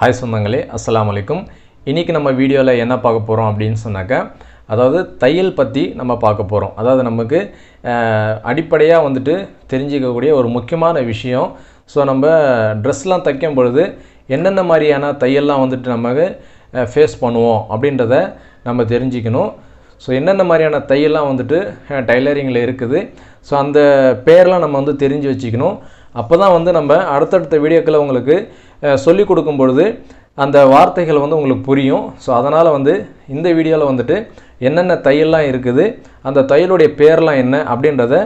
hi சொந்தங்களே அஸ்லாம் வலைக்கும் இன்றைக்கி நம்ம வீடியோவில் என்ன பார்க்க போகிறோம் அப்படின்னு சொன்னாக்க அதாவது தையல் பற்றி நம்ம பார்க்க போகிறோம் அதாவது நமக்கு அடிப்படையாக வந்துட்டு தெரிஞ்சிக்கக்கூடிய ஒரு முக்கியமான விஷயம் ஸோ நம்ம ட்ரெஸ்லாம் தைக்கும் பொழுது என்னென்ன மாதிரியான தையல்லாம் வந்துட்டு நமக்கு ஃபேஸ் பண்ணுவோம் அப்படின்றத நம்ம தெரிஞ்சுக்கணும் ஸோ என்னென்ன மாதிரியான தையல்லாம் வந்துட்டு டைலரிங்கில் இருக்குது ஸோ அந்த பேர்லாம் நம்ம வந்து தெரிஞ்சு வச்சுக்கணும் அப்போ தான் வந்து நம்ம அடுத்தடுத்த வீடியோக்களை உங்களுக்கு சொல்லி கொடுக்கும் பொழுது அந்த வார்த்தைகள் வந்து உங்களுக்கு புரியும் ஸோ அதனால் வந்து இந்த வீடியோவில் வந்துட்டு என்னென்ன தையல்லாம் இருக்குது அந்த தையலுடைய பேர்லாம் என்ன அப்படின்றத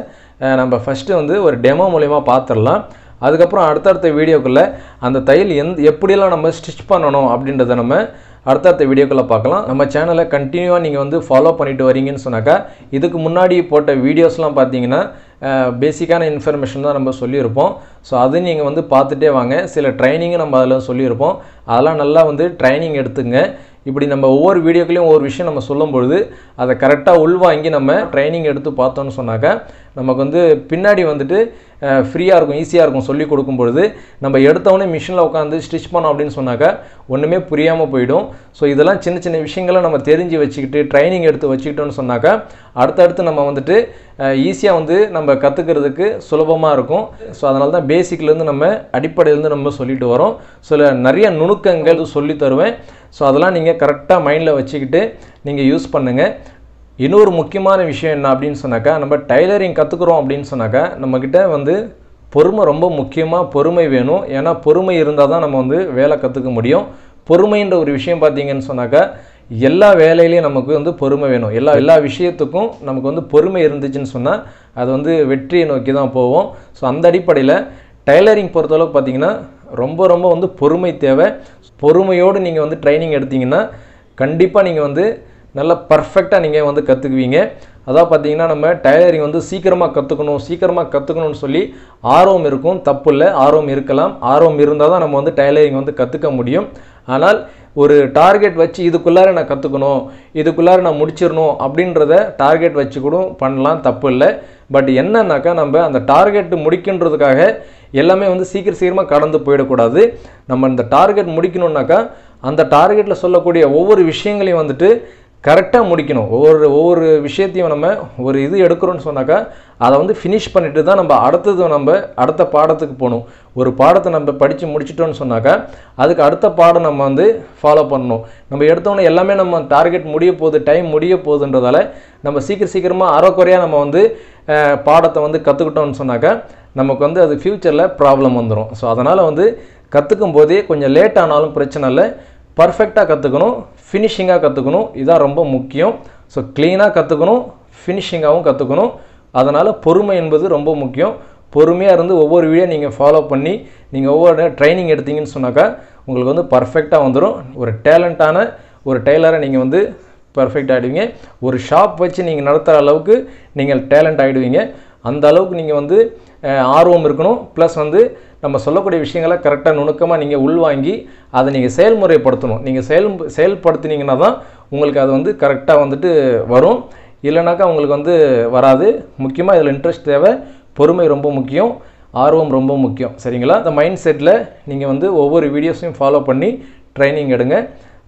நம்ம ஃபஸ்ட்டு வந்து ஒரு டெமோ மூலயமா பார்த்துடலாம் அதுக்கப்புறம் அடுத்தடுத்த வீடியோக்குள்ளே அந்த தையல் எந் எப்படியெல்லாம் நம்ம ஸ்டிச் பண்ணணும் அப்படின்றத நம்ம அடுத்தடுத்த வீடியோக்குள்ளே பார்க்கலாம் நம்ம சேனலை கண்டினியூவாக நீங்கள் வந்து ஃபாலோ பண்ணிட்டு வரீங்கன்னு சொன்னாக்கா இதுக்கு முன்னாடி போட்ட வீடியோஸ்லாம் பார்த்தீங்கன்னா பேசிக்கான இன்ஃபர்மேஷன் தான் நம்ம சொல்லியிருப்போம் ஸோ அது நீங்கள் வந்து பார்த்துட்டே வாங்க சில ட்ரைனிங்கும் நம்ம அதில் சொல்லியிருப்போம் அதெல்லாம் நல்லா வந்து ட்ரைனிங் எடுத்துங்க இப்படி நம்ம ஒவ்வொரு வீடியோக்குலேயும் ஒவ்வொரு விஷயம் நம்ம சொல்லும்பொழுது அதை கரெக்டாக உள்வாங்கி நம்ம ட்ரைனிங் எடுத்து பார்த்தோன்னு சொன்னாக்கா நமக்கு வந்து பின்னாடி வந்துட்டு ஃப்ரீயாக இருக்கும் ஈஸியாக இருக்கும் சொல்லிக் கொடுக்கும் பொழுது நம்ம எடுத்தவொடனே மிஷினில் உட்காந்து ஸ்டிச் பண்ணோம் அப்படின்னு சொன்னாக்கா ஒன்றுமே புரியாமல் போயிடும் ஸோ இதெல்லாம் சின்ன சின்ன விஷயங்களை நம்ம தெரிஞ்சு வச்சுக்கிட்டு ட்ரைனிங் எடுத்து வச்சுக்கிட்டோன்னு சொன்னாக்கா அடுத்தடுத்து நம்ம வந்துட்டு ஈஸியாக வந்து நம்ம கற்றுக்கிறதுக்கு சுலபமாக இருக்கும் ஸோ அதனால தான் பேசிக்லேருந்து நம்ம அடிப்படையிலேருந்து நம்ம சொல்லிட்டு வரோம் சில நிறைய நுணுக்கங்கள் சொல்லி தருவேன் ஸோ அதெல்லாம் நீங்கள் கரெக்டாக மைண்டில் வச்சுக்கிட்டு நீங்கள் யூஸ் பண்ணுங்கள் இன்னொரு முக்கியமான விஷயம் என்ன அப்படின்னு சொன்னாக்கா நம்ம டைலரிங் கற்றுக்குறோம் அப்படின்னு சொன்னாக்கா நம்மக்கிட்ட வந்து பொறுமை ரொம்ப முக்கியமாக பொறுமை வேணும் ஏன்னா பொறுமை இருந்தால் தான் நம்ம வந்து வேலை கற்றுக்க முடியும் பொறுமைன்ற ஒரு விஷயம் பார்த்தீங்கன்னு சொன்னாக்கா எல்லா வேலையிலையும் நமக்கு வந்து பொறுமை வேணும் எல்லா எல்லா விஷயத்துக்கும் நமக்கு வந்து பொறுமை இருந்துச்சுன்னு சொன்னால் அது வந்து வெற்றியை நோக்கி தான் போவோம் ஸோ அந்த அடிப்படையில் டைலரிங் பொறுத்தளவுக்கு பார்த்தீங்கன்னா ரொம்ப ரொம்ப வந்து பொறுமை தேவை பொறுமையோடு நீங்கள் வந்து ட்ரைனிங் எடுத்திங்கன்னா கண்டிப்பாக நீங்கள் வந்து நல்ல பர்ஃபெக்டாக நீங்கள் வந்து கற்றுக்குவீங்க அதான் பார்த்தீங்கன்னா நம்ம டைலரிங் வந்து சீக்கிரமாக கற்றுக்கணும் சீக்கிரமாக கற்றுக்கணும்னு சொல்லி ஆர்வம் இருக்கும் தப்பு இல்லை ஆர்வம் இருக்கலாம் ஆர்வம் இருந்தால் தான் நம்ம வந்து டைலரிங் வந்து கற்றுக்க முடியும் ஆனால் ஒரு டார்கெட் வச்சு இதுக்குள்ளார நான் கற்றுக்கணும் இதுக்குள்ளார நான் முடிச்சிடணும் அப்படின்றத டார்கெட் வச்சு கூட பண்ணலாம் தப்பு இல்லை பட் என்னன்னாக்கா நம்ம அந்த டார்கெட் முடிக்கின்றதுக்காக எல்லாமே வந்து சீக்கிரம் சீக்கிரமாக கடந்து போயிடக்கூடாது நம்ம இந்த டார்கெட் முடிக்கணுன்னாக்கா அந்த டார்கெட்டில் சொல்லக்கூடிய ஒவ்வொரு விஷயங்களையும் வந்துட்டு கரெக்டாக முடிக்கணும் ஒவ்வொரு ஒவ்வொரு விஷயத்தையும் நம்ம ஒரு இது எடுக்கிறோன்னு சொன்னாக்கா அதை வந்து ஃபினிஷ் பண்ணிட்டு தான் நம்ம அடுத்தது நம்ம அடுத்த பாடத்துக்கு போகணும் ஒரு பாடத்தை நம்ம படித்து முடிச்சிட்டோன்னு சொன்னாக்கா அதுக்கு அடுத்த பாடம் நம்ம வந்து ஃபாலோ பண்ணணும் நம்ம எடுத்தோடனே எல்லாமே நம்ம டார்கெட் முடிய போகுது டைம் முடிய போகுதுன்றதால நம்ம சீக்கிரம் சீக்கிரமாக அறக்குறையாக நம்ம வந்து பாடத்தை வந்து கற்றுக்கிட்டோம்னு சொன்னாக்கா நமக்கு வந்து அது ஃப்யூச்சரில் ப்ராப்ளம் வந்துடும் ஸோ அதனால் வந்து கற்றுக்கும் போதே கொஞ்சம் லேட் ஆனாலும் பிரச்சனை இல்லை பர்ஃபெக்டாக கற்றுக்கணும் ஃபினிஷிங்காக கற்றுக்கணும் இதான் ரொம்ப முக்கியம் ஸோ க்ளீனாக கற்றுக்கணும் ஃபினிஷிங்காகவும் கற்றுக்கணும் அதனால் பொறுமை என்பது ரொம்ப முக்கியம் பொறுமையாக இருந்து ஒவ்வொரு வீடியோ நீங்கள் ஃபாலோ பண்ணி நீங்கள் ஒவ்வொரு ட்ரைனிங் எடுத்தீங்கன்னு சொன்னாக்கா உங்களுக்கு வந்து பர்ஃபெக்டாக வந்துடும் ஒரு டேலண்ட்டான ஒரு டெய்லரை நீங்கள் வந்து பர்ஃபெக்ட் ஆகிடுவீங்க ஒரு ஷாப் வச்சு நீங்கள் நடத்துகிற அளவுக்கு நீங்கள் டேலண்ட் ஆகிடுவீங்க அந்த அளவுக்கு நீங்கள் வந்து ஆர்வம் இருக்கணும் ப்ளஸ் வந்து நம்ம சொல்லக்கூடிய விஷயங்களை கரெக்டாக நுணுக்கமாக நீங்கள் உள்வாங்கி அதை நீங்கள் செயல்முறைப்படுத்தணும் நீங்கள் செயல் செயல்படுத்தினீங்கன்னா தான் உங்களுக்கு அது வந்து கரெக்டாக வந்துட்டு வரும் இல்லைனாக்கா உங்களுக்கு வந்து வராது முக்கியமாக இதில் இன்ட்ரெஸ்ட் தேவை பொறுமை ரொம்ப முக்கியம் ஆர்வம் ரொம்ப முக்கியம் சரிங்களா இந்த மைண்ட் செட்டில் நீங்கள் வந்து ஒவ்வொரு வீடியோஸையும் ஃபாலோ பண்ணி ட்ரைனிங் எடுங்க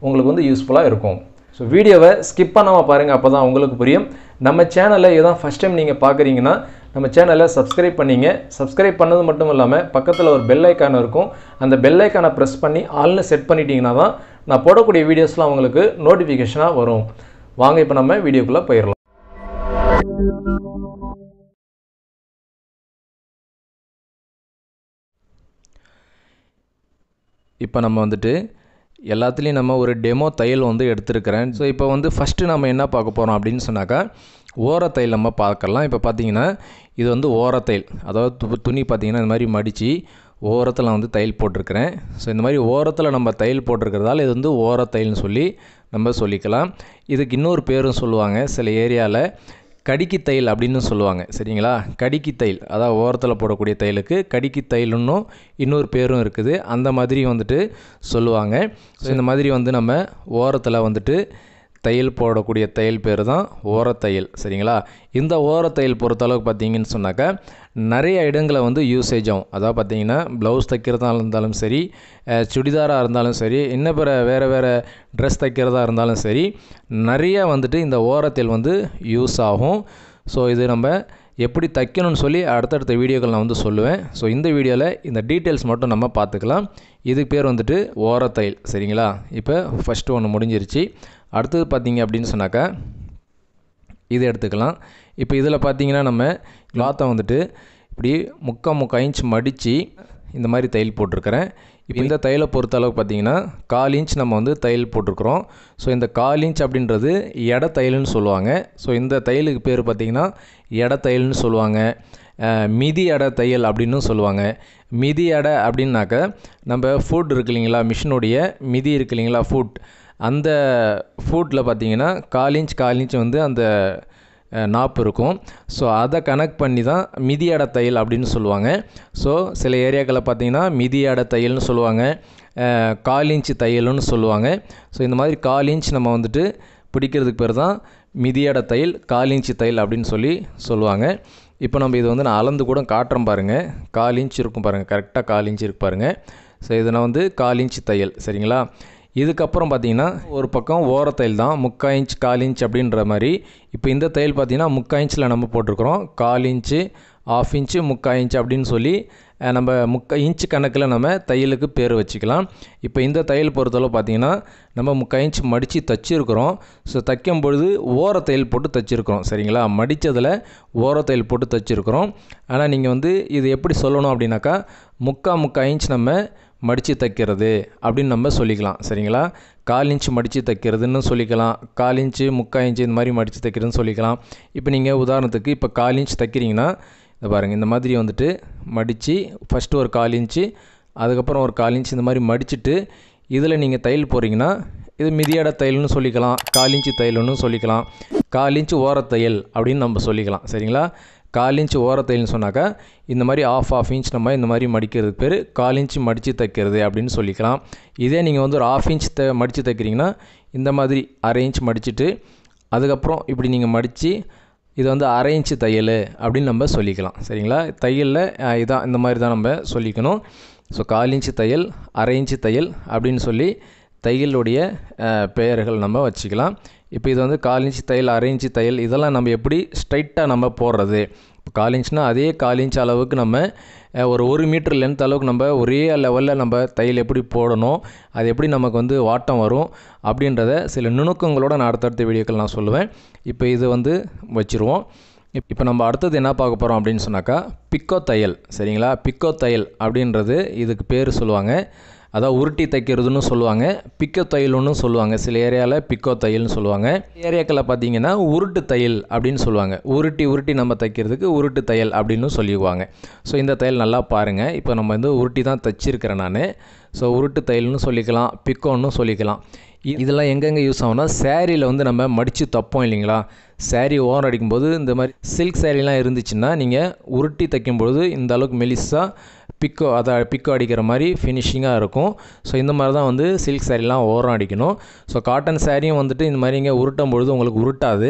உங்களுக்கு வந்து யூஸ்ஃபுல்லாக இருக்கும் ஸோ வீடியோவை ஸ்கிப் பண்ணாமல் பாருங்கள் அப்போ தான் உங்களுக்கு புரியும் நம்ம சேனலில் இதுதான் ஃபஸ்ட் டைம் நீங்கள் பார்க்குறீங்கன்னா நம்ம சேனலை சப்ஸ்கிரைப் பண்ணிங்க சப்ஸ்கிரைப் பண்ணது மட்டும் இல்லாமல் பக்கத்தில் ஒரு பெல் ஐக்கான் இருக்கும் அந்த பெல் ஐக்கானை ப்ரெஸ் பண்ணி ஆல்னு செட் பண்ணிட்டீங்கன்னா தான் நான் போடக்கூடிய வீடியோஸ்லாம் உங்களுக்கு நோட்டிஃபிகேஷனாக வரும் வாங்க இப்போ நம்ம வீடியோக்குள்ளே போயிடலாம் இப்போ நம்ம வந்துட்டு எல்லாத்துலேயும் நம்ம ஒரு டெமோ தையல் வந்து எடுத்துருக்கிறேன் ஸோ இப்போ வந்து ஃபஸ்ட்டு நம்ம என்ன பார்க்க போகிறோம் அப்படின்னு சொன்னாக்கா ஓரத்தையில் நம்ம பார்க்கலாம் இப்போ பார்த்தீங்கன்னா இது வந்து ஓரத்தையில் அதாவது துணி பார்த்திங்கன்னா இந்த மாதிரி மடித்து ஓரத்தில் வந்து தையல் போட்டிருக்கிறேன் ஸோ இந்த மாதிரி ஓரத்தில் நம்ம தையல் போட்டிருக்கிறதால இது வந்து ஓரத்தையல்னு சொல்லி நம்ம சொல்லிக்கலாம் இதுக்கு இன்னொரு பேரும் சொல்லுவாங்க சில ஏரியாவில் கடிக்கி தையல் அப்படின்னு சொல்லுவாங்க சரிங்களா கடிக்கி தையல் அதாவது ஓரத்தில் போடக்கூடிய தையலுக்கு கடிக்கி தையல்னு இன்னொரு பேரும் இருக்குது அந்த மாதிரி வந்துட்டு சொல்லுவாங்க ஸோ இந்த மாதிரி வந்து நம்ம ஓரத்தில் வந்துட்டு தையல் போடக்கூடிய தையல் பேர் தான் ஓரத்தையல் சரிங்களா இந்த ஓரத்தையல் பொறுத்தளவுக்கு பார்த்தீங்கன்னு சொன்னாக்கா நிறைய இடங்களை வந்து யூசேஜ் ஆகும் அதாவது பார்த்தீங்கன்னா ப்ளவுஸ் தைக்கிறதா இருந்தாலும் சரி சுடிதாராக இருந்தாலும் சரி இன்ன பிற வேறு வேறு ட்ரெஸ் தைக்கிறதா இருந்தாலும் சரி நிறையா வந்துட்டு இந்த ஓரத்தையல் வந்து யூஸ் ஆகும் ஸோ இது நம்ம எப்படி தைக்கணும்னு சொல்லி அடுத்தடுத்த வீடியோக்கள் நான் வந்து சொல்லுவேன் ஸோ இந்த வீடியோவில் இந்த டீட்டெயில்ஸ் மட்டும் நம்ம பார்த்துக்கலாம் இதுக்கு பேர் வந்துட்டு ஓரத்தையல் சரிங்களா இப்போ ஃபஸ்ட்டு ஒன்று முடிஞ்சிருச்சு அடுத்தது பார்த்தீங்க அப்படின்னு சொன்னாக்கா இது எடுத்துக்கலாம் இப்போ இதில் பார்த்தீங்கன்னா நம்ம கிளாத்தை வந்துட்டு இப்படி முக்கால் முக்கால் இன்ச் மடித்து இந்த மாதிரி தையல் போட்டிருக்கிறேன் இப்போ இந்த தையலை பொறுத்த அளவுக்கு பார்த்தீங்கன்னா கால் இன்ச் நம்ம வந்து தையல் போட்டிருக்கிறோம் ஸோ இந்த கால் இன்ச் அப்படின்றது எடை தையல்னு சொல்லுவாங்க ஸோ இந்த தையலுக்கு பேர் பார்த்திங்கன்னா எடை தையல்னு சொல்லுவாங்க மிதி அடை தையல் அப்படின்னு சொல்லுவாங்க மிதி அடை அப்படின்னாக்க நம்ம ஃபுட் இருக்கு இல்லைங்களா மிஷினுடைய மிதி இருக்கு இல்லைங்களா ஃபுட் அந்த ஃபூட்டில் பார்த்தீங்கன்னா கால் இன்ச் கால் இன்ச் வந்து அந்த நாப் இருக்கும் ஸோ அதை கனெக்ட் பண்ணி தான் மிதியாட தையல் அப்படின்னு சொல்லுவாங்க ஸோ சில ஏரியாக்களில் பார்த்தீங்கன்னா மிதியாட தையல்னு சொல்லுவாங்க கால் இன்ச் தையல்னு சொல்லுவாங்க ஸோ இந்த மாதிரி கால் இன்ச் நம்ம வந்துட்டு பிடிக்கிறதுக்கு பேர் தான் மிதியாட தையல் கால் இன்ச் தையல் அப்படின்னு சொல்லி சொல்லுவாங்க இப்போ நம்ம இது வந்து நான் அளந்து கூட காட்டுறோம் பாருங்கள் கால் இன்ச் இருக்கும் பாருங்கள் கரெக்டாக கால் இன்ச் இருக்கு பாருங்கள் ஸோ இதனால் வந்து கால் இன்ச் தையல் சரிங்களா இதுக்கப்புறம் பார்த்தீங்கன்னா ஒரு பக்கம் ஓர தையல் தான் முக்கா இன்ச் கால் இன்ச் அப்படின்ற மாதிரி இப்போ இந்த தையல் பார்த்தீங்கன்னா முக்கா இன்ச்சில் நம்ம போட்டிருக்கிறோம் கால் இன்ச்சு ஆஃப் இன்ச்சு முக்கால் இன்ச் அப்படின்னு சொல்லி நம்ம முக்கா இன்ச்சு கணக்கில் நம்ம தையலுக்கு பேர் வச்சுக்கலாம் இப்போ இந்த தையல் பொறுத்தளவு பார்த்திங்கன்னா நம்ம முக்கா இன்ச் மடித்து தச்சுருக்கிறோம் ஸோ தைக்கும் பொழுது ஓர தையல் போட்டு தச்சிருக்கிறோம் சரிங்களா மடித்ததில் ஓர தையல் போட்டு தச்சிருக்கிறோம் ஆனால் நீங்கள் வந்து இது எப்படி சொல்லணும் அப்படின்னாக்கா முக்கா முக்கா இன்ச் நம்ம மடித்து தைக்கிறது அப்படின்னு நம்ம சொல்லிக்கலாம் சரிங்களா கால் இன்ச்சு மடித்து தைக்கிறதுன்னு சொல்லிக்கலாம் கால் இன்ச்சு முக்கால் இன்ச்சு இந்த மாதிரி மடித்து தைக்கிறதுன்னு சொல்லிக்கலாம் இப்போ நீங்கள் உதாரணத்துக்கு இப்போ கால் இன்ச்சு தைக்கிறீங்கன்னா இந்த பாருங்கள் இந்த மாதிரி வந்துட்டு மடித்து ஃபஸ்ட்டு ஒரு கால் இன்ச்சு அதுக்கப்புறம் ஒரு கால் இன்ச்சு இந்த மாதிரி மடிச்சுட்டு இதில் நீங்கள் தையல் போகிறீங்கன்னா இது மிதியட தையல்னு சொல்லிக்கலாம் கால் இன்ச்சு தையல்னு சொல்லிக்கலாம் கால் இன்ச்சு ஓர தையல் அப்படின்னு நம்ம சொல்லிக்கலாம் சரிங்களா கால் இன்ச் ஓர தையல்னு சொன்னாக்கா இந்த மாதிரி ஆஃப் ஆஃப் இன்ச் நம்ம இந்த மாதிரி மடிக்கிறதுக்கு பேர் கால் இன்ச் மடித்து தைக்கிறது அப்படின்னு சொல்லிக்கலாம் இதே நீங்கள் வந்து ஒரு ஆஃப் இன்ச் த மடித்து தைக்கிறீங்கன்னா இந்த மாதிரி அரை இன்ச் மடிச்சுட்டு அதுக்கப்புறம் இப்படி நீங்கள் மடித்து இது வந்து அரை இன்ச்சு தையல் அப்படின்னு நம்ம சொல்லிக்கலாம் சரிங்களா தையலில் இதான் இந்த மாதிரி தான் நம்ம சொல்லிக்கணும் ஸோ கால் இன்ச்சு தையல் அரை இன்ச்சு தையல் அப்படின்னு சொல்லி தையலுடைய பெயர்கள் நம்ம வச்சுக்கலாம் இப்போ இது வந்து கால் இன்ச் தையல் அரை இன்ச்சு தையல் இதெல்லாம் நம்ம எப்படி ஸ்ட்ரைட்டாக நம்ம போடுறது இப்போ கால் இன்ச்னால் அதே கால் இன்ச் அளவுக்கு நம்ம ஒரு ஒரு மீட்டர் லென்த் அளவுக்கு நம்ம ஒரே லெவலில் நம்ம தையல் எப்படி போடணும் அது எப்படி நமக்கு வந்து வாட்டம் வரும் அப்படின்றத சில நுணுக்கங்களோட நான் அடுத்தடுத்த வீடியோக்கள் நான் சொல்லுவேன் இப்போ இது வந்து வச்சுருவோம் இப்போ நம்ம அடுத்தது என்ன பார்க்க போகிறோம் அப்படின்னு சொன்னாக்கா பிக்கோ தையல் சரிங்களா பிக்கோ தையல் அப்படின்றது இதுக்கு பேர் சொல்லுவாங்க அதாவது உருட்டி தைக்கிறதுன்னு சொல்லுவாங்க பிக்கோ தையல்னு சொல்லுவாங்க சில ஏரியாவில் பிக்கோ தையல்னு சொல்லுவாங்க ஏரியாக்களை பார்த்தீங்கன்னா உருட்டு தையல் அப்படின்னு சொல்லுவாங்க உருட்டி உருட்டி நம்ம தைக்கிறதுக்கு உருட்டு தையல் அப்படின்னு சொல்லிடுவாங்க ஸோ இந்த தையல் நல்லா பாருங்கள் இப்போ நம்ம வந்து உருட்டி தான் தைச்சிருக்கிறேன் நான் ஸோ உருட்டு தையல்னு சொல்லிக்கலாம் பிக்கோன்னு சொல்லிக்கலாம் இதெல்லாம் எங்கெங்கே யூஸ் ஆகும்னா சேரீயில் வந்து நம்ம மடித்து தைப்போம் இல்லைங்களா சேரீ ஓரம் அடிக்கும்போது இந்த மாதிரி சில்க் சேரீலாம் இருந்துச்சுன்னா நீங்கள் உருட்டி தைக்கும்பொழுது இந்த அளவுக்கு மெலிஸாக பிக்கோ அதை பிக்கோ அடிக்கிற மாதிரி ஃபினிஷிங்காக இருக்கும் ஸோ இந்த மாதிரி தான் வந்து சில்க் சேரீலாம் ஓரம் அடிக்கணும் ஸோ காட்டன் சேரீயும் வந்துட்டு இந்த மாதிரி இங்கே உருட்டும் பொழுது உங்களுக்கு உருட்டாது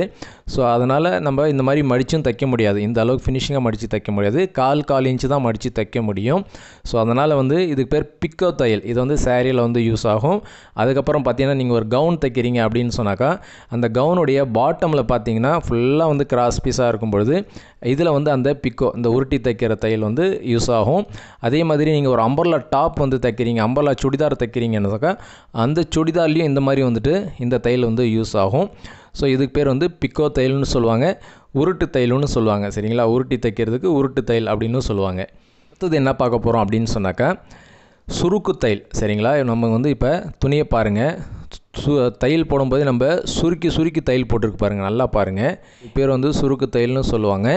ஸோ அதனால் நம்ம இந்த மாதிரி மடித்தும் தைக்க முடியாது இந்த அளவுக்கு ஃபினிஷிங்காக மடித்து தைக்க முடியாது கால் கால் இன்ச்சு தான் மடித்து தைக்க முடியும் ஸோ அதனால் வந்து இதுக்கு பேர் பிக்கோ தையல் இது வந்து சேரீயில் வந்து யூஸ் ஆகும் அதுக்கப்புறம் பார்த்தீங்கன்னா நீங்கள் ஒரு கவுன் தைக்கிறீங்க அப்படின்னு சொன்னாக்கா அந்த கவுனுடைய பாட்டமில் பார்த்தீங்கன்னா பார்த்தீங்கன்னா ஃபுல்லாக வந்து கிராஸ் பீஸாக இருக்கும் பொழுது இதில் வந்து அந்த பிக்கோ இந்த உருட்டி தைக்கிற தையல் வந்து யூஸ் ஆகும் அதே மாதிரி நீங்கள் ஒரு அம்பர்லா டாப் வந்து தைக்கிறீங்க அம்பர்லா சுடிதார் தைக்கிறீங்கன்னாக்கா அந்த சுடிதார்லேயும் இந்த மாதிரி வந்துட்டு இந்த தையல் வந்து யூஸ் ஆகும் ஸோ இதுக்கு பேர் வந்து பிக்கோ தையல்னு சொல்லுவாங்க உருட்டு தையல்னு சொல்லுவாங்க சரிங்களா உருட்டி தைக்கிறதுக்கு உருட்டு தையல் அப்படின்னு சொல்லுவாங்க அடுத்தது என்ன பார்க்க போகிறோம் அப்படின்னு சொன்னாக்கா சுருக்கு தையல் சரிங்களா நம்ம வந்து இப்போ துணியை பாருங்கள் சு தையல் போடும்போது நம்ம சுருக்கி சுருக்கி தையல் போட்டிருக்கு பாருங்கள் நல்லா பாருங்கள் பேர் வந்து சுருக்கு தையல்னு சொல்லுவாங்க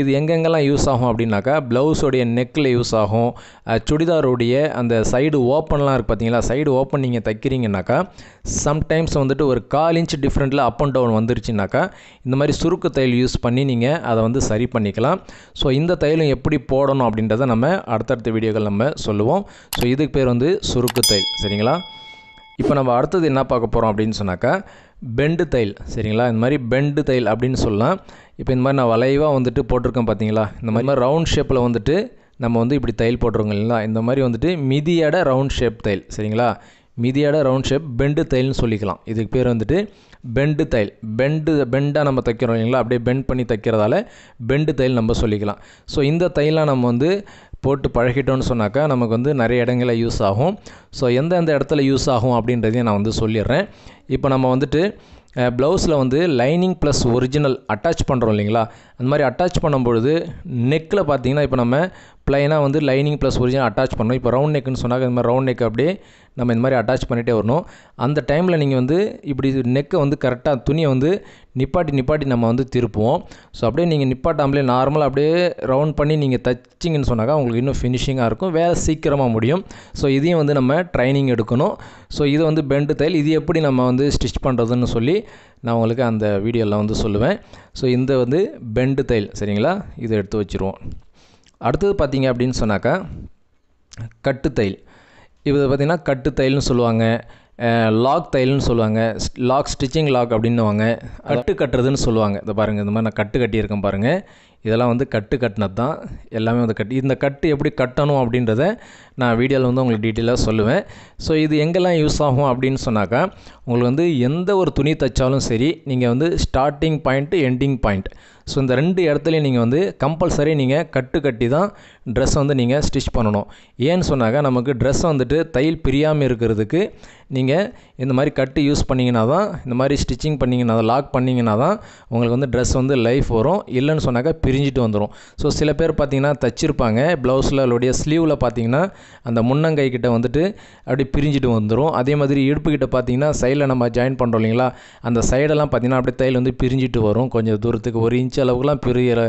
இது எங்கெங்கெல்லாம் யூஸ் ஆகும் அப்படின்னாக்கா ப்ளவுஸோடைய நெக்கில் யூஸ் ஆகும் சுடிதாருடைய அந்த சைடு ஓப்பன்லாம் இருக்குது பார்த்தீங்களா சைடு ஓப்பன் நீங்கள் தைக்கிறீங்கனாக்கா சம்டைம்ஸ் வந்துட்டு ஒரு கால் இன்ச் டிஃப்ரெண்ட்டில் அப் அண்ட் டவுன் வந்துருச்சுனாக்கா இந்த மாதிரி சுருக்கு தையல் யூஸ் பண்ணி நீங்கள் அதை வந்து சரி பண்ணிக்கலாம் ஸோ இந்த தையலும் எப்படி போடணும் அப்படின்றத நம்ம அடுத்தடுத்த வீடியோக்கள் நம்ம சொல்லுவோம் ஸோ இதுக்கு பேர் வந்து சுருக்கு தையல் சரிங்களா இப்போ நம்ம அடுத்தது என்ன பார்க்க போகிறோம் அப்படின்னு சொன்னாக்கா பெண்டு தையல் சரிங்களா இந்த மாதிரி பெண்டு தையல் அப்படின்னு சொல்லலாம் இப்போ இந்த மாதிரி நான் வளைவாக வந்துட்டு போட்டிருக்கேன் பார்த்தீங்களா இந்த மாதிரி ரவுண்ட் ஷேப்பில் வந்துட்டு நம்ம வந்து இப்படி தையல் போட்டிருக்கோம் இல்லைங்களா இந்த மாதிரி வந்துட்டு மிதியட ரவுண்ட் ஷேப் தையல் சரிங்களா மிதியட ரவுண்ட் ஷேப் பெண்டு தையல்னு சொல்லிக்கலாம் இதுக்கு பேர் வந்துட்டு பெண்டு தையல் பெண்டு பெண்டாக நம்ம தைக்கிறோம் இல்லைங்களா அப்படியே பெண்ட் பண்ணி தைக்கிறதால பெண்டு தையல் நம்ம சொல்லிக்கலாம் ஸோ இந்த தையலாம் நம்ம வந்து போட்டு பழகிட்டோன்னு சொன்னாக்கா நமக்கு வந்து நிறைய இடங்களில் யூஸ் ஆகும் ஸோ எந்தெந்த இடத்துல யூஸ் ஆகும் அப்படின்றதையும் நான் வந்து சொல்லிடுறேன் இப்போ நம்ம வந்துட்டு ப்ளவுஸில் வந்து லைனிங் ப்ளஸ் ஒரிஜினல் அட்டாச் பண்ணுறோம் இல்லைங்களா அந்த மாதிரி அட்டாச் பண்ணும்பொழுது நெக்கில் பார்த்தீங்கன்னா இப்போ நம்ம ப்ளைனாக வந்து லைனிங் ப்ளஸ் ஒரிஜினல் அட்டாச் பண்ணணும் இப்போ ரவுண்ட் நெக்குன்னு சொன்னாக்க இந்த மாதிரி ரவுண்ட் நெக் அப்படியே நம்ம இந்த மாதிரி அட்டாச் பண்ணிகிட்டே வரணும் அந்த டைமில் நீங்கள் வந்து இப்படி நெக்கை வந்து கரெக்டாக துணியை வந்து நிப்பாட்டி நிப்பாட்டி நம்ம வந்து திருப்புவோம் ஸோ அப்படியே நீங்கள் நிப்பாட்டாமலே நார்மலாக அப்படியே ரவுண்ட் பண்ணி நீங்கள் தைச்சிங்கன்னு சொன்னாக்கா உங்களுக்கு இன்னும் ஃபினிஷிங்காக இருக்கும் வேலை சீக்கிரமாக முடியும் ஸோ இதையும் வந்து நம்ம ட்ரைனிங் எடுக்கணும் ஸோ இதை வந்து பெண்டு தையல் இது எப்படி நம்ம வந்து ஸ்டிச் பண்ணுறதுன்னு சொல்லி நான் உங்களுக்கு அந்த வீடியோவில் வந்து சொல்லுவேன் ஸோ இந்த வந்து பெண்டு தையல் சரிங்களா இதை எடுத்து வச்சுருவோம் அடுத்தது பார்த்தீங்க அப்படின்னு சொன்னாக்கா கட்டு தையல் இது பார்த்திங்கன்னா கட்டு தையல்னு சொல்லுவாங்க லாக் தையல்னு சொல்லுவாங்க லாக் ஸ்டிச்சிங் லாக் அப்படின்னுவாங்க கட்டு கட்டுறதுன்னு சொல்லுவாங்க இதை பாருங்கள் இந்த மாதிரி நான் கட்டு கட்டியிருக்கேன் பாருங்கள் இதெல்லாம் வந்து கட்டு கட்டினது தான் எல்லாமே வந்து கட்டி இந்த கட்டு எப்படி கட்டணும் அப்படின்றத நான் வீடியோவில் வந்து உங்களுக்கு டீட்டெயிலாக சொல்லுவேன் ஸோ இது எங்கெல்லாம் யூஸ் ஆகும் அப்படின்னு சொன்னாக்கா உங்களுக்கு வந்து எந்த ஒரு துணி தைச்சாலும் சரி நீங்கள் வந்து starting point ending point so இந்த ரெண்டு இடத்துலையும் நீங்கள் வந்து கம்பல்சரி நீங்கள் கட்டு கட்டி தான் ட்ரெஸ் வந்து நீங்கள் ஸ்டிச் பண்ணணும் ஏன்னு சொன்னாக்கா நமக்கு ட்ரெஸ் வந்துட்டு தையல் பிரியாமல் இருக்கிறதுக்கு நீங்கள் இந்த மாதிரி கட்டு யூஸ் பண்ணிங்கன்னா தான் இந்த மாதிரி ஸ்டிச்சிங் பண்ணிங்கன்னா தான் லாக் பண்ணிங்கன்னா தான் உங்களுக்கு வந்து ட்ரெஸ் வந்து லைஃப் வரும் இல்லைன்னு சொன்னாக்கா பிரிஞ்சிட்டு வந்துடும் ஸோ சில பேர் பார்த்திங்கன்னா தச்சிருப்பாங்க ப்ளவுஸில் அதோடைய ஸ்லீவில் பார்த்திங்கன்னா அந்த முன்னங்கை கிட்ட வந்துட்டு அப்படியே பிரிஞ்சிட்டு வந்துடும் அதே மாதிரி இடுப்பு கிட்ட பார்த்திங்கன்னா சைடில் நம்ம ஜாயின் பண்ணுறோம் இல்லைங்களா அந்த சைடெல்லாம் பார்த்திங்கன்னா அப்படியே தையல் வந்து பிரிஞ்சிட்டு வரும் கொஞ்சம் தூரத்துக்கு ஒரு இன்ச் அளவுக்குலாம் பிரிகிற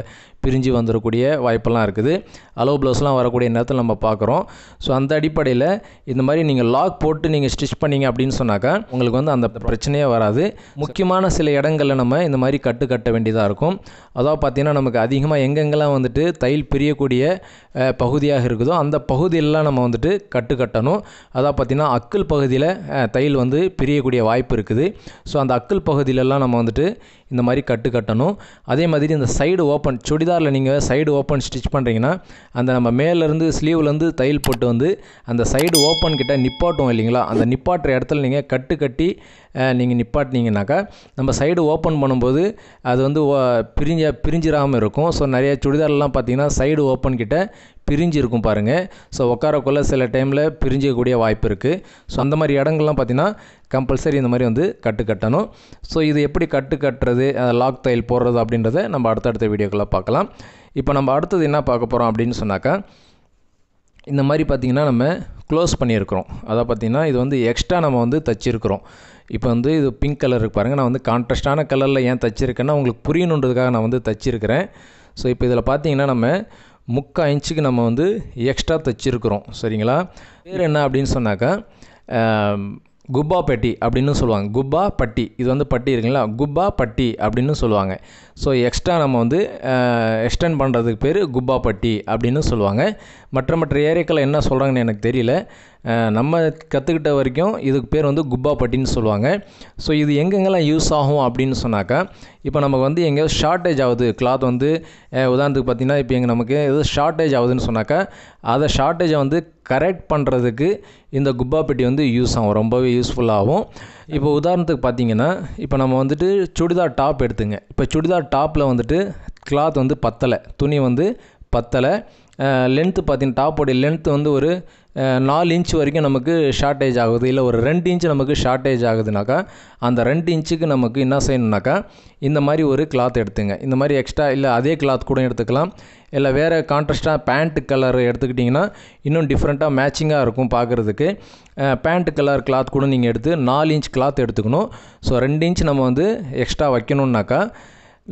பிரிஞ்சு வந்துடக்கூடிய வாய்ப்பெல்லாம் இருக்குது அலோ ப்ளவுஸ்லாம் வரக்கூடிய நேரத்தில் நம்ம பார்க்குறோம் ஸோ அந்த அடிப்படையில் இந்த மாதிரி நீங்கள் லாக் போட்டு நீங்கள் ஸ்டிச் பண்ணீங்க அப்படின்னு சொன்னாக்கா உங்களுக்கு வந்து அந்த பிரச்சனையே வராது முக்கியமான சில இடங்களில் நம்ம இந்த மாதிரி கட்டு கட்ட வேண்டியதாக இருக்கும் அதாவது பார்த்தீங்கன்னா நமக்கு அதிகமாக எங்கெங்கெல்லாம் வந்துட்டு தையல் பிரியக்கூடிய பகுதியாக இருக்குதோ அந்த பகுதியிலலாம் நம்ம வந்துட்டு கட்டு கட்டணும் அதாவது பார்த்திங்கன்னா அக்கல் பகுதியில் தையல் வந்து பிரியக்கூடிய வாய்ப்பு இருக்குது ஸோ அந்த அக்கல் பகுதியிலலாம் நம்ம வந்துட்டு இந்த மாதிரி கட்டு கட்டணும் அதே மாதிரி இந்த சைடு ஓப்பன் சுடிதார் சுடிதாரில் நீங்கள் சைடு ஓப்பன் ஸ்டிச் பண்ணுறீங்கன்னா அந்த நம்ம மேலேருந்து ஸ்லீவ்லேருந்து தையல் போட்டு வந்து அந்த சைடு ஓப்பன் கிட்டே நிப்பாட்டும் இல்லைங்களா அந்த நிப்பாட்டுற இடத்துல நீங்கள் கட்டு கட்டி நீங்கள் நிப்பாட்டினீங்கனாக்கா நம்ம சைடு ஓப்பன் பண்ணும்போது அது வந்து பிரிஞ்ச பிரிஞ்சிடாமல் இருக்கும் ஸோ நிறைய சுடிதார்லாம் பார்த்தீங்கன்னா சைடு ஓப்பன் கிட்ட பிரிஞ்சு இருக்கும் பாருங்கள் ஸோ உட்காரக்குள்ளே சில டைமில் பிரிஞ்சக்கூடிய வாய்ப்பு இருக்குது ஸோ அந்த மாதிரி இடங்கள்லாம் பார்த்திங்கன்னா கம்பல்சரி இந்த மாதிரி வந்து கட்டு கட்டணும் ஸோ இது எப்படி கட்டு கட்டுறது லாக் தையல் போடுறது அப்படின்றத நம்ம அடுத்தடுத்த வீடியோக்குள்ளே பார்க்கலாம் இப்போ நம்ம அடுத்தது என்ன பார்க்க போகிறோம் அப்படின்னு சொன்னாக்கா இந்த மாதிரி பார்த்திங்கன்னா நம்ம க்ளோஸ் பண்ணியிருக்கிறோம் அதை பார்த்திங்கன்னா இது வந்து எக்ஸ்ட்ரா நம்ம வந்து தச்சிருக்கிறோம் இப்போ வந்து இது பிங்க் கலர் இருக்கு பாருங்கள் நான் வந்து கான்ட்ராஸ்டான கலரில் ஏன் தச்சிருக்கேன்னா உங்களுக்கு புரியணுன்றதுக்காக நான் வந்து தச்சிருக்கிறேன் ஸோ இப்போ இதில் பார்த்திங்கன்னா நம்ம முக்கால் இன்ச்சுக்கு நம்ம வந்து எக்ஸ்ட்ரா தைச்சிருக்கிறோம் சரிங்களா வேறு என்ன அப்படின்னு சொன்னாக்கா குப்பா பெட்டி அப்படின்னு சொல்லுவாங்க குப்பா பட்டி இது வந்து பட்டி இருக்குங்களா குப்பா பட்டி அப்படின்னு சொல்லுவாங்க ஸோ எக்ஸ்ட்ரா நம்ம வந்து எக்ஸ்டெண்ட் பண்ணுறதுக்கு பேர் குப்பா பட்டி அப்படின்னு சொல்லுவாங்க மற்ற மற்ற ஏரியாக்கள் என்ன சொல்கிறாங்கன்னு எனக்கு தெரியல நம்ம கற்றுக்கிட்ட வரைக்கும் இதுக்கு பேர் வந்து குப்பாப்பட்டின்னு சொல்லுவாங்க ஸோ இது எங்கெங்கெல்லாம் யூஸ் ஆகும் அப்படின்னு சொன்னாக்கா இப்போ நமக்கு வந்து எங்கேயாவது ஷார்ட்டேஜ் ஆகுது கிளாத் வந்து உதாரணத்துக்கு பார்த்திங்கன்னா இப்போ எங்கள் நமக்கு எது ஷார்ட்டேஜ் ஆகுதுன்னு சொன்னாக்கா அதை ஷார்ட்டேஜை வந்து கரெக்ட் பண்ணுறதுக்கு இந்த குப்பா பெட்டி வந்து யூஸ் ஆகும் ரொம்பவே யூஸ்ஃபுல்லாகும் இப்போ உதாரணத்துக்கு பார்த்தீங்கன்னா இப்போ நம்ம வந்துட்டு சுடிதார் டாப் எடுத்துங்க இப்போ சுடிதார் டாப்பில் வந்துட்டு கிளாத் வந்து பத்தலை துணி வந்து பத்தலை லென்த்து பார்த்தீங்கன்னா டாப்போடைய லென்த்து வந்து ஒரு நாலு இன்ச் வரைக்கும் நமக்கு ஷார்ட்டேஜ் ஆகுது இல்லை ஒரு ரெண்டு இன்ச் நமக்கு ஷார்ட்டேஜ் ஆகுதுனாக்கா அந்த ரெண்டு இன்ச்சுக்கு நமக்கு என்ன செய்யணுனாக்கா இந்த மாதிரி ஒரு கிளாத் எடுத்துங்க இந்த மாதிரி எக்ஸ்ட்ரா இல்லை அதே கிளாத் கூட எடுத்துக்கலாம் இல்லை வேறு கான்ட்ராஸ்ட்டாக பேண்ட் கலர் எடுத்துக்கிட்டிங்கன்னா இன்னும் டிஃப்ரெண்ட்டாக மேட்சிங்காக இருக்கும் பார்க்குறதுக்கு பேண்ட் கலர் கிளாத் கூட நீங்கள் எடுத்து நாலு இன்ச் கிளாத் எடுத்துக்கணும் ஸோ ரெண்டு இன்ச் நம்ம வந்து எக்ஸ்ட்ரா வைக்கணுன்னாக்கா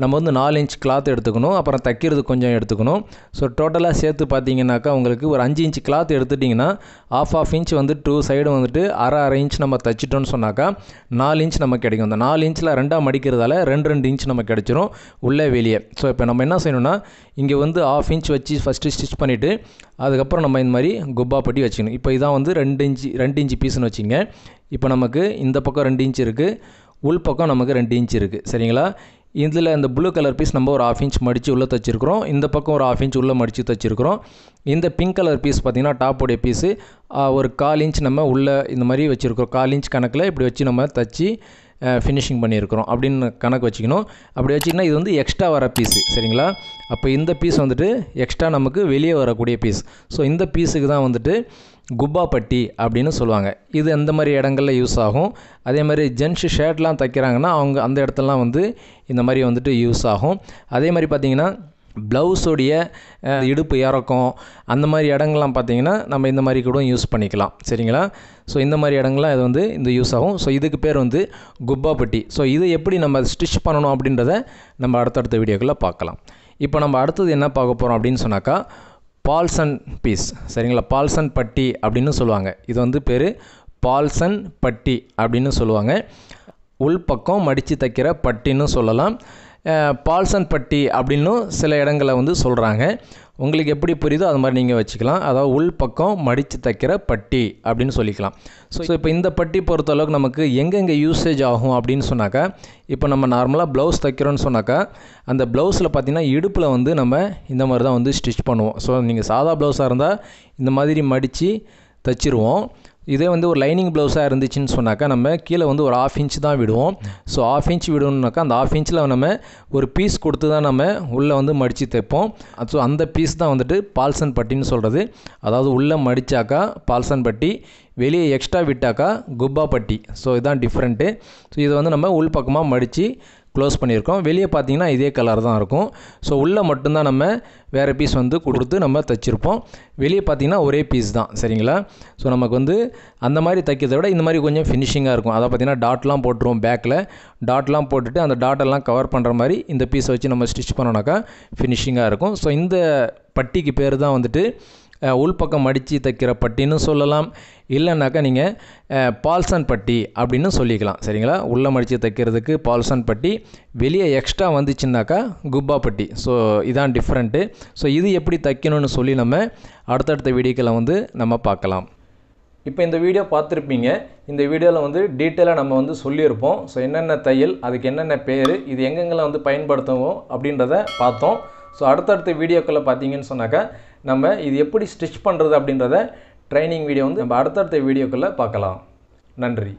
நம்ம வந்து நாலு இன்ச் கிளாத் எடுத்துக்கணும் அப்புறம் தைக்கிறது கொஞ்சம் எடுத்துக்கணும் ஸோ டோட்டலாக சேர்த்து பார்த்தீங்கன்னாக்கா உங்களுக்கு ஒரு அஞ்சு இன்ச் கிளாத் எடுத்துட்டிங்கன்னா ஆஃப் ஆஃப் இன்ச் வந்து டூ சைடு வந்துட்டு அரை அரை இன்ச் நம்ம தைச்சிட்டோன்னு சொன்னாக்கா நாலு இன்ச் நம்ம கிடைக்கும் அந்த நாலு இன்ச்சில் ரெண்டாக மடிக்கிறதால ரெண்டு ரெண்டு இன்ச் நம்ம கிடச்சிரும் உள்ளே வெளியே ஸோ இப்போ நம்ம என்ன செய்யணும்னா இங்கே வந்து ஆஃப் இன்ச் வச்சு ஃபஸ்ட்டு ஸ்டிச் பண்ணிவிட்டு அதுக்கப்புறம் நம்ம இந்த மாதிரி குப்பா பட்டி வச்சுக்கணும் இப்போ இதான் வந்து ரெண்டு இன்ச்சு ரெண்டு இன்ச்சு பீஸ்னு வச்சுங்க இப்போ நமக்கு இந்த பக்கம் ரெண்டு இன்ச் இருக்குது உள் பக்கம் நமக்கு ரெண்டு இன்ச் இருக்குது சரிங்களா இதில் இந்த ப்ளூ கலர் பீஸ் நம்ம ஒரு ஆஃப் இன்ச் மடித்து உள்ளே தைச்சிருக்கிறோம் இந்த பக்கம் ஒரு ஆஃப் இன்ச் உள்ளே மடித்து தைச்சிருக்கிறோம் இந்த பிங்க் கலர் பீஸ் பார்த்திங்கன்னா டாப்போடைய பீஸு ஒரு கால் இன்ச் நம்ம உள்ளே இந்த மாதிரி வச்சுருக்கிறோம் கால் இன்ச் கணக்கில் இப்படி வச்சு நம்ம தச்சு ஃபினிஷிங் பண்ணியிருக்கிறோம் அப்படின்னு கணக்கு வச்சுக்கணும் அப்படி வச்சிங்கன்னா இது வந்து எக்ஸ்ட்ரா வர பீஸு சரிங்களா அப்போ இந்த பீஸ் வந்துட்டு எக்ஸ்ட்ரா நமக்கு வெளியே வரக்கூடிய பீஸ் ஸோ இந்த பீஸுக்கு தான் வந்துட்டு குப்பாப்பட்டி அப்படின்னு சொல்லுவாங்க இது அந்த மாதிரி இடங்களில் யூஸ் ஆகும் அதே மாதிரி ஜென்ட்ஸு ஷர்ட்லாம் தைக்கிறாங்கன்னா அவங்க அந்த இடத்துலலாம் வந்து இந்த மாதிரி வந்துட்டு யூஸ் ஆகும் அதே மாதிரி பார்த்திங்கன்னா ப்ளவுஸோடைய இடுப்பு இறக்கம் அந்த மாதிரி இடங்கள்லாம் பார்த்தீங்கன்னா நம்ம இந்த மாதிரி கூட யூஸ் பண்ணிக்கலாம் சரிங்களா ஸோ இந்த மாதிரி இடங்கள்லாம் இது வந்து இந்த யூஸ் ஆகும் ஸோ இதுக்கு பேர் வந்து குப்பாப்பட்டி ஸோ இதை எப்படி நம்ம ஸ்டிச் பண்ணணும் அப்படின்றத நம்ம அடுத்தடுத்த வீடியோக்குள்ளே பார்க்கலாம் இப்போ நம்ம அடுத்தது என்ன பார்க்க போகிறோம் அப்படின்னு சொன்னாக்கா பால்சன் பீஸ் சரிங்களா பால்சன் பட்டி அப்படின்னு சொல்லுவாங்க இது வந்து பேர் பால்சன் பட்டி அப்படின்னு சொல்லுவாங்க உள்பக்கம் மடித்து தைக்கிற பட்டின்னு சொல்லலாம் பால்சன் பட்டி அப்படின்னும் சில இடங்களை வந்து சொல்கிறாங்க உங்களுக்கு எப்படி புரியுதோ அது மாதிரி நீங்கள் வச்சுக்கலாம் அதாவது உள் பக்கம் மடித்து தைக்கிற பட்டி அப்படின்னு சொல்லிக்கலாம் ஸோ இப்போ இந்த பட்டி பொறுத்தளவுக்கு நமக்கு எங்கெங்கே யூசேஜ் ஆகும் அப்படின்னு சொன்னாக்கா இப்போ நம்ம நார்மலாக ப்ளவுஸ் தைக்கிறோன்னு சொன்னாக்கா அந்த ப்ளவுஸில் பார்த்திங்கன்னா இடுப்பில் வந்து நம்ம இந்த மாதிரி தான் வந்து ஸ்டிச் பண்ணுவோம் ஸோ நீங்கள் சாதா ப்ளவுஸாக இருந்தால் இந்த மாதிரி மடித்து தைச்சிருவோம் இதே வந்து ஒரு லைனிங் ப்ளவுஸாக இருந்துச்சுன்னு சொன்னாக்கா நம்ம கீழே வந்து ஒரு ஆஃப் இன்ச் தான் விடுவோம் ஸோ ஆஃப் இன்ச் விடணுன்னாக்கா அந்த ஆஃப் இன்ச்சில் நம்ம ஒரு பீஸ் கொடுத்து தான் நம்ம உள்ளே வந்து மடித்து தைப்போம் ஸோ அந்த பீஸ் தான் வந்துட்டு பால்சன் பட்டின்னு சொல்கிறது அதாவது உள்ளே மடித்தாக்கா பால்சன் பட்டி வெளியே எக்ஸ்ட்ரா விட்டாக்கா குப்பா பட்டி ஸோ இதுதான் டிஃப்ரெண்ட்டு ஸோ இதை வந்து நம்ம உள் பக்கமாக மடித்து க்ளோஸ் பண்ணியிருக்கோம் வெளியே பார்த்தீங்கன்னா இதே கலர் தான் இருக்கும் ஸோ உள்ளே மட்டும்தான் நம்ம வேறு பீஸ் வந்து கொடுத்து நம்ம தைச்சிருப்போம் வெளியே பார்த்தீங்கன்னா ஒரே பீஸ் தான் சரிங்களா ஸோ நமக்கு வந்து அந்த மாதிரி தைக்கிறத விட இந்த மாதிரி கொஞ்சம் ஃபினிஷிங்காக இருக்கும் அதை பார்த்திங்கன்னா டாட்லாம் போட்டுருவோம் பேக்கில் டாட்லாம் போட்டுட்டு அந்த டாட்டெல்லாம் கவர் பண்ணுற மாதிரி இந்த பீஸை வச்சு நம்ம ஸ்டிச் பண்ணோன்னாக்கா ஃபினிஷிங்காக இருக்கும் ஸோ இந்த பட்டிக்கு பேர் தான் வந்துட்டு உள்பக்கம் அடித்து தைக்கிற பட்டின்னு சொல்லலாம் இல்லைனாக்கா நீங்கள் பால்சன் பட்டி அப்படின்னு சொல்லிக்கலாம் சரிங்களா உள்ளே மடித்து தைக்கிறதுக்கு பால்சன் பட்டி வெளியே எக்ஸ்ட்ரா வந்துச்சுன்னாக்கா குப்பா பட்டி ஸோ இதான் டிஃப்ரெண்ட்டு ஸோ இது எப்படி தைக்கணும்னு சொல்லி நம்ம அடுத்தடுத்த வீடியோக்களை வந்து நம்ம பார்க்கலாம் இப்போ இந்த வீடியோ பார்த்துருப்பீங்க இந்த வீடியோவில் வந்து டீட்டெயிலாக நம்ம வந்து சொல்லியிருப்போம் ஸோ என்னென்ன தையல் அதுக்கு என்னென்ன பேர் இது எங்கெங்கெல்லாம் வந்து பயன்படுத்துவோம் அப்படின்றத பார்த்தோம் ஸோ அடுத்தடுத்த வீடியோக்களை பார்த்தீங்கன்னு சொன்னாக்கா நம்ம இது எப்படி ஸ்டிச் பண்ணுறது அப்படின்றத ட்ரைனிங் வீடியோ வந்து நம்ம அடுத்தடுத்த வீடியோக்குள்ளே பார்க்கலாம் நன்றி